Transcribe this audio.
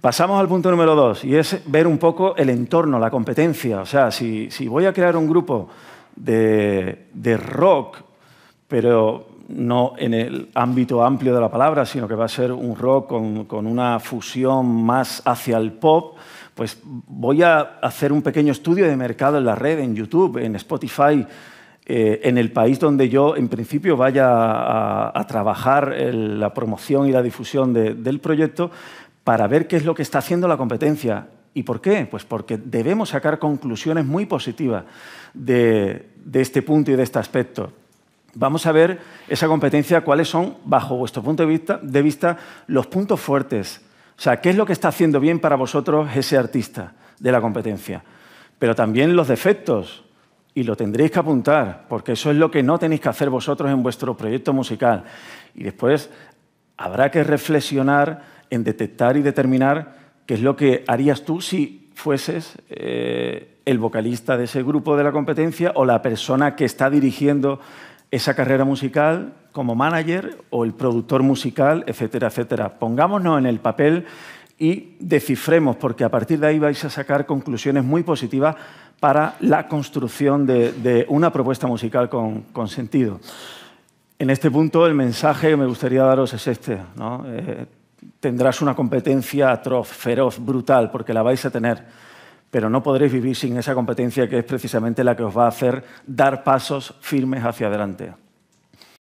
Pasamos al punto número dos, y es ver un poco el entorno, la competencia. O sea, si, voy a crear un grupo de, rock, pero no en el ámbito amplio de la palabra, sino que va a ser un rock con, una fusión más hacia el pop, pues voy a hacer un pequeño estudio de mercado en la red, en YouTube, en Spotify, eh, en el país donde yo en principio vaya a, trabajar la promoción y la difusión del proyecto, para ver qué es lo que está haciendo la competencia. ¿Y por qué? Pues porque debemos sacar conclusiones muy positivas de, este punto y de este aspecto. Vamos a ver esa competencia, cuáles son, bajo vuestro punto de vista, de vista, los puntos fuertes. O sea, qué es lo que está haciendo bien para vosotros ese artista de la competencia. Pero también los defectos, y lo tendréis que apuntar, porque eso es lo que no tenéis que hacer vosotros en vuestro proyecto musical. Y después habrá que reflexionar en detectar y determinar qué es lo que harías tú si fueses eh, el vocalista de ese grupo de la competencia o la persona que está dirigiendo esa carrera musical como manager o el productor musical, etcétera, etcétera. Pongámonos en el papel y descifremos, porque a partir de ahí vais a sacar conclusiones muy positivas para la construcción de, una propuesta musical con, sentido. En este punto, el mensaje que me gustaría daros es este. ¿no? Eh, tendrás una competencia atroz, feroz, brutal, porque la vais a tener, pero no podréis vivir sin esa competencia que es precisamente la que os va a hacer dar pasos firmes hacia adelante.